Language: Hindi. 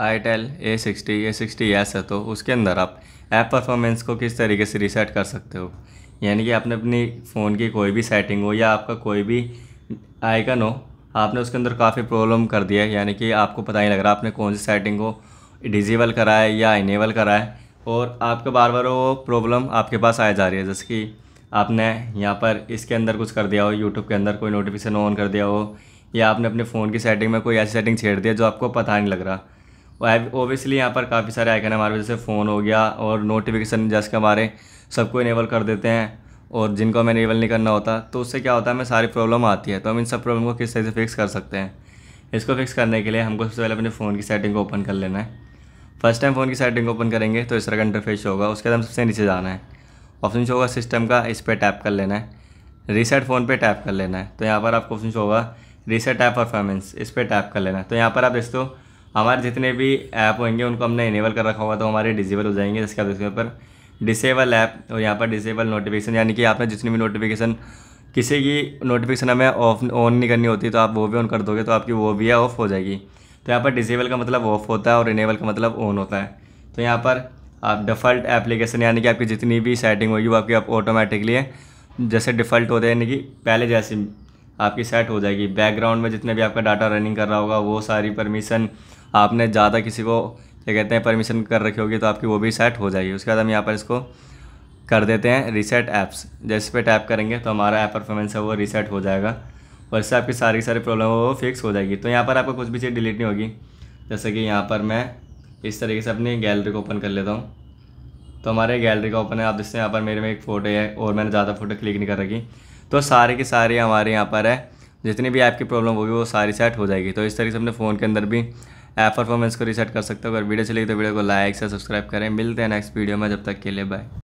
itel A sixty A sixty S है तो उसके अंदर आप ऐप परफॉर्मेंस को किस तरीके से रीसेट कर सकते हो यानी कि आपने अपनी फ़ोन की कोई भी सेटिंग हो या आपका कोई भी आइकन हो आपने उसके अंदर काफ़ी प्रॉब्लम कर दिया है यानी कि आपको पता ही लग रहा आपने कौन सी सेटिंग को डिजेबल करा है या इनेबल करा है और आपके बार बार वो प्रॉब्लम आपके पास आए जा रही है जैसे कि आपने यहाँ पर इसके अंदर कुछ कर दिया हो यूट्यूब के अंदर कोई नोटिफिकेशन ऑन कर दिया हो या आपने अपने फ़ोन की सेटिंग में कोई ऐसी सेटिंग छेड़ दिया जो आपको पता नहीं लग रहा ओबियसली यहाँ पर काफ़ी सारे आइकन हमारे जैसे फ़ोन हो गया और नोटिफिकेशन जैसे के हमारे सबको इनेबल कर देते हैं और जिनको हमें इनेबल नहीं करना होता तो उससे क्या होता है हमें सारी प्रॉब्लम आती है तो हम इन सब प्रॉब्लम को किस तरह से फिक्स कर सकते हैं इसको फिक्स करने के लिए हमको सबसे पहले अपने फ़ोन की सेटिंग को ओपन कर लेना है फर्स्ट टाइम फ़ोन की सेटिंग ओपन करेंगे तो इस तरह का इंटरफेस होगा उसके बाद हम सबसे नीचे जाना है ऑप्शन होगा सिस्टम का इस पर टैप कर लेना है रीसेट फ़ोन पे टैप कर लेना है तो यहाँ पर आपको ऑप्शन होगा रीसेट ऐप परफॉर्मेंस इस पर टैप कर लेना है तो यहाँ पर आप हो हमारे जितने भी ऐप होंगे उनको हमने इनेबल कर रखा होगा तो हमारे डिजेबल हो जाएंगे जिसके बाद उसके ऊपर डिसेबल ऐप और यहाँ पर डिसेबल नोटिफिकेशन यानी कि आपने जितनी भी नोटिफिकेशन किसी की नोटिफिकेशन हमें ऑफ ऑन नहीं करनी होती तो आप वो भी ऑन कर दोगे तो आपकी वो भी है ऑफ़ हो जाएगी तो यहाँ पर डिसेबल का मतलब ऑफ़ होता है और इनेबल का मतलब ऑन होता है तो यहाँ पर आप डिफ़ल्ट एप्लीकेशन यानी कि आपकी जितनी भी सेटिंग होगी वो आपकी आप ऑटोमेटिकली जैसे डिफ़ल्ट होते हैं यानी कि पहले जैसी आपकी सेट हो जाएगी बैकग्राउंड में जितने भी आपका डाटा रनिंग कर रहा होगा वो सारी परमिशन आपने ज़्यादा किसी को क्या कहते हैं परमिशन कर रखी होगी तो आपकी वो भी सेट हो जाएगी उसके बाद हम यहाँ पर इसको कर देते हैं रीसेट ऐप्स जैसे पे टैप करेंगे तो हमारा ऐप परफॉर्मेंस है वो रीसेट हो जाएगा और इससे आपकी सारी सारी प्रॉब्लम वो फिक्स हो जाएगी तो यहाँ पर आपको कुछ भी चीज़ डिलीट नहीं होगी जैसे कि यहाँ पर मैं इस तरीके से अपनी गैलरी को ओपन कर लेता हूँ तो हमारे गैलरी का ओपन है आप जिससे यहाँ पर मेरे में एक फ़ोटो है और मैंने ज़्यादा फ़ोटो क्लिक नहीं कर रखी तो सारे की सारी हमारे यहाँ पर है जितनी भी ऐप की प्रॉब्लम होगी वो सारी सेट हो जाएगी तो इस तरीके से अपने फ़ोन के अंदर भी ऐप परफॉर्मेंस को रिसेट कर सकते हो अगर वीडियो चलेगी तो वीडियो को लाइक से सब्सक्राइब करें मिलते हैं नेक्स्ट वीडियो में जब तक के लिए बाय